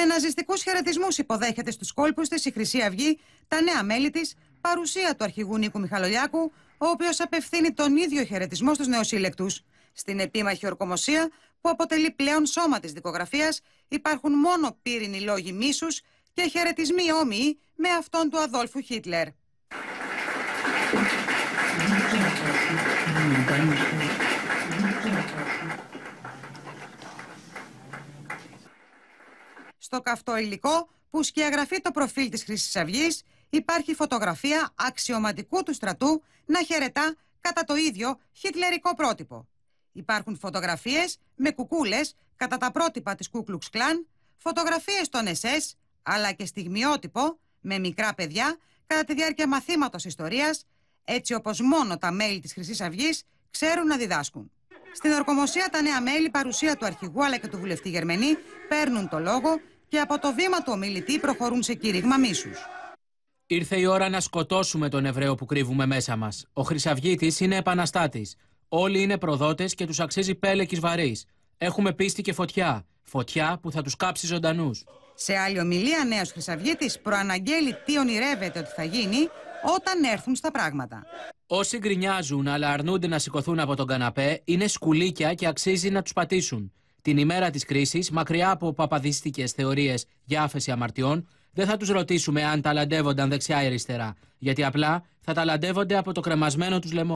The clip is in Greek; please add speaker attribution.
Speaker 1: Με ναζιστικούς χαιρετισμούς υποδέχεται στους κόλπους της η Χρυσή Αυγή, τα νέα μέλη της, παρουσία του αρχηγού Νίκου Μιχαλολιάκου, ο οποίος απευθύνει τον ίδιο χαιρετισμό στους νεοσύλλεκτου. Στην επίμαχη ορκομοσία, που αποτελεί πλέον σώμα της δικογραφίας, υπάρχουν μόνο πύρινοι λόγοι μίσους και χαιρετισμοί όμοιοι με αυτόν του Αδόλφου Χίτλερ. στο καυτό υλικό που σκιαγραφεί το προφίλ της Χρυσής αυγής, υπάρχει φωτογραφία αξιωματικού του στρατού να χαιρετά κατά το ίδιο χιτλερικό πρότυπο. Υπάρχουν φωτογραφίες με κουκούλες κατά τα πρότυπα της Κούκλουξ Κλάν, φωτογραφίες των ΕΣΕΣ, αλλά και στιγμιότυπο με μικρά παιδιά κατά τη διάρκεια μαθήματος ιστορίας, έτσι όπως μόνο τα μέλη της χρυσής αυγής ξέρουν να διδάσκουν. Στην ορκομοσία τα νέα μέλη, παρουσία του αρχηγού αλλά και του βουλευτή Γερμενή, παίρνουν το λόγο και από το βήμα του ομιλητή προχωρούν σε κήρυγμα μίσους.
Speaker 2: Ήρθε η ώρα να σκοτώσουμε τον Εβραίο που κρύβουμε μέσα μας. Ο Χρυσαυγήτης είναι επαναστάτης. Όλοι είναι προδότες και τους αξίζει πέλεκη βαρύς. Έχουμε πίστη και φωτιά. Φωτιά που θα τους κάψει ζωντανούς. Σε άλλη ομιλία, νέος Χρυσαυγήτης προαναγγέλει
Speaker 1: τι ονειρεύεται ότι θα γίνει όταν έρθουν στα πράγματα.
Speaker 2: Όσοι γκρινιάζουν αλλά αρνούνται να σηκωθούν από τον καναπέ είναι σκουλίκια και αξίζει να τους πατήσουν. Την ημέρα της κρίσης, μακριά από παπαδίστικες θεωρίες για άφεση αμαρτιών, δεν θα τους ρωτήσουμε αν ταλαντεύονταν δεξιά ή αριστερά, γιατί απλά θα ταλαντεύονται από το κρεμασμένο τους λαιμό.